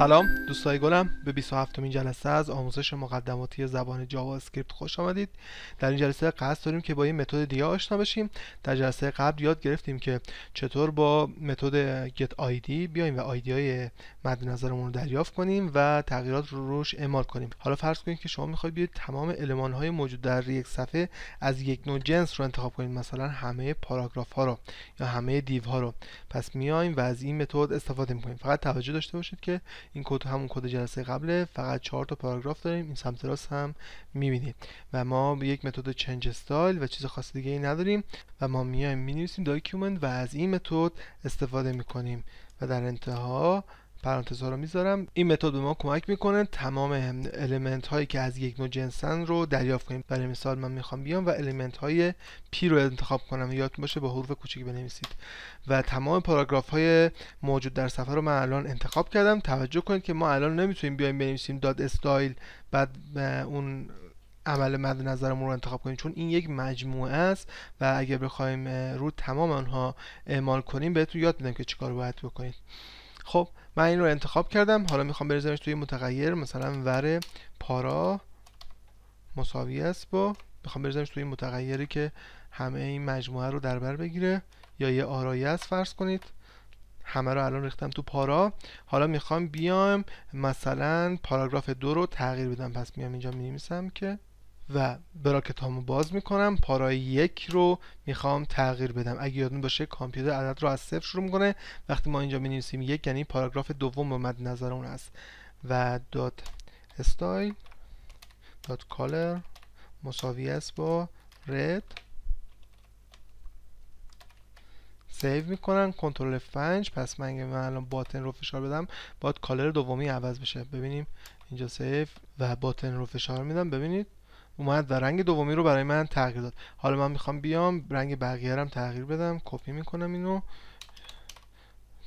سلام دوستای گلم به 27 مین جلسه از آموزش مقدماتی زبان جاوا اسکریپت خوش آمدید در این جلسه قصد داریم که با این متد دیگه آشنا بشیم در جلسه قبل یاد گرفتیم که چطور با متد get id بیایم و آیدی های مد نظرمون رو دریافت کنیم و تغییرات رو روش اعمال کنیم حالا فرض کنید که شما میخواید بیاید تمام المان های موجود در یک صفحه از یک نوع جنس رو انتخاب کنید مثلا همه پاراگراف ها رو یا همه دیو ها رو پس میایم و از این متد استفاده میکنیم فقط توجه داشته باشید که این کد همون کد جلسه قبله فقط چهار تا پاراگراف داریم این سمت راست هم میبینید و ما به یک متد چنج استایل و چیز خاص دیگه ای نداریم و ما میایم مینویسیم داکیومنت و از این متد استفاده میکنیم و در انتها پرانتز ها رو میذارم این متد به ما کمک میکنه تمام المنت هایی که از یک نوع جنسن رو دریافت کنیم برای مثال من میخوام بیام و المنت های پی رو انتخاب کنم یادتون باشه با حروف کوچیک بنویسید و تمام پاراگراف های موجود در صفحه رو من الان انتخاب کردم توجه کنید که ما الان نمیتونیم بیایم بنویسیم داد استایل بعد اون عمل مد نظرمون رو انتخاب کنیم چون این یک مجموعه است و اگر بخوایم رو تمام آنها اعمال کنیم بهتون یاد میدم که چیکار باید بکنید خب من این رو انتخاب کردم حالا میخوام بریزمش توی متغیر مثلا ور پارا مساوی است با میخوام بریزمش توی متغیری که همه این مجموعه رو در بر بگیره یا یه آرایه است فرض کنید همه رو الان ریختم تو پارا حالا میخوام بیام مثلا پاراگراف دو رو تغییر بدم پس میام اینجا می که و براکت هامو باز میکنم پارای یک رو میخوام تغییر بدم اگه یادون باشه کامپیوتر عدد رو از صفر شروع میکنه وقتی ما اینجا مینویسیم یک یعنی پاراگراف دوم به مد نظر اون است و دات استایل دات کالر مساوی است با رد سیو میکنن کنترل 5 پس من اگه من الان باتن رو فشار بدم باید کالر دومی عوض بشه ببینیم اینجا سیو و باتن رو فشار میدم ببینید اومد و رنگ دومی رو برای من تغییر داد حالا من میخوام بیام رنگ بقیه هم تغییر بدم کپی میکنم اینو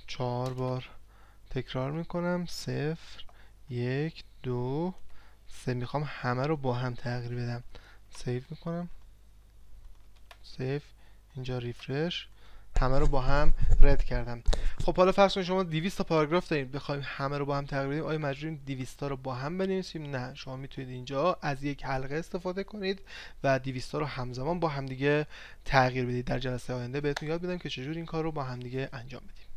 چهار بار تکرار میکنم صفر یک دو سه میخوام همه رو با هم تغییر بدم سیف میکنم سیف اینجا ریفرش همه رو با هم رد کردم خب حالا فرض کنید شما 200 تا پاراگراف دارید بخوایم همه رو با هم تغییر بدیم آیا مجبوریم 200 تا رو با هم بنویسیم نه شما میتونید اینجا از یک حلقه استفاده کنید و 200 تا رو همزمان با همدیگه تغییر بدید در جلسه آینده بهتون یاد میدم که چجور این کار رو با همدیگه انجام بدیم